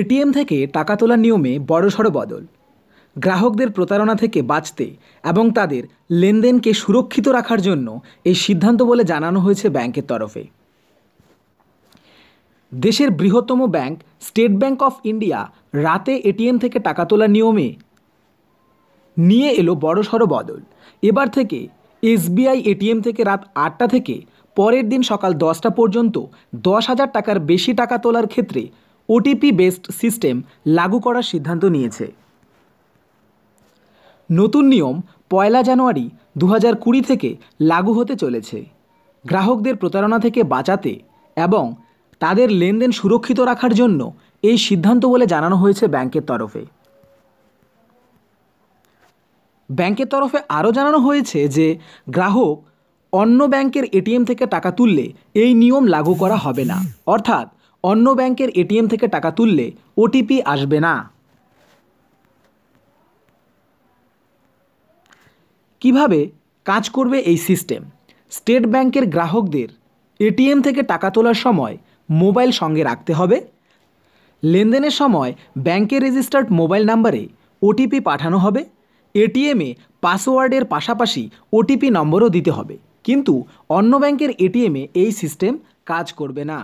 ATM থেকে টাকা তোলার নিয়মে বড়সড় বদল গ্রাহকদের প্রতারণা থেকে বাঁচতে এবং তাদের লেনদেনকে সুরক্ষিত রাখার জন্য এই সিদ্ধান্ত বলে জানানো হয়েছে ব্যাংকের তরফে দেশের বৃহত্তম bank state bank of India রাতে এটিএম থেকে টাকা তোলার নিয়মে নিয়ে এলো বড়সড় বদল এবার থেকে এসবিআই এটিএম থেকে রাত আটটা থেকে পরের দিন সকাল দশটা পর্যন্ত দশ হাজার টাকার বেশি টাকা তোলার ক্ষেত্রে ওটিপি বেসড সিস্টেম লাগু করার সিদ্ধান্ত নিয়েছে নতুন নিয়ম পয়লা জানুয়ারি দু হাজার কুড়ি থেকে লাগু হতে চলেছে গ্রাহকদের প্রতারণা থেকে বাঁচাতে এবং তাদের লেনদেন সুরক্ষিত রাখার জন্য এই সিদ্ধান্ত বলে জানানো হয়েছে ব্যাংকের তরফে ব্যাংকের তরফে আরও জানানো হয়েছে যে গ্রাহক অন্য ব্যাংকের এটিএম থেকে টাকা তুললে এই নিয়ম লাগু করা হবে না অর্থাৎ অন্য ব্যাংকের এটিএম থেকে টাকা তুললে ওটিপি আসবে না কিভাবে কাজ করবে এই সিস্টেম স্টেট ব্যাংকের গ্রাহকদের এটিএম থেকে টাকা তোলার সময় মোবাইল সঙ্গে রাখতে হবে লেনদেনের সময় ব্যাংকের রেজিস্টার্ড মোবাইল নাম্বারে ওটিপি পাঠানো হবে এটিএমে পাসওয়ার্ডের পাশাপাশি ওটিপি নম্বরও দিতে হবে কিন্তু অন্য ব্যাংকের এটিএমে এই সিস্টেম কাজ করবে না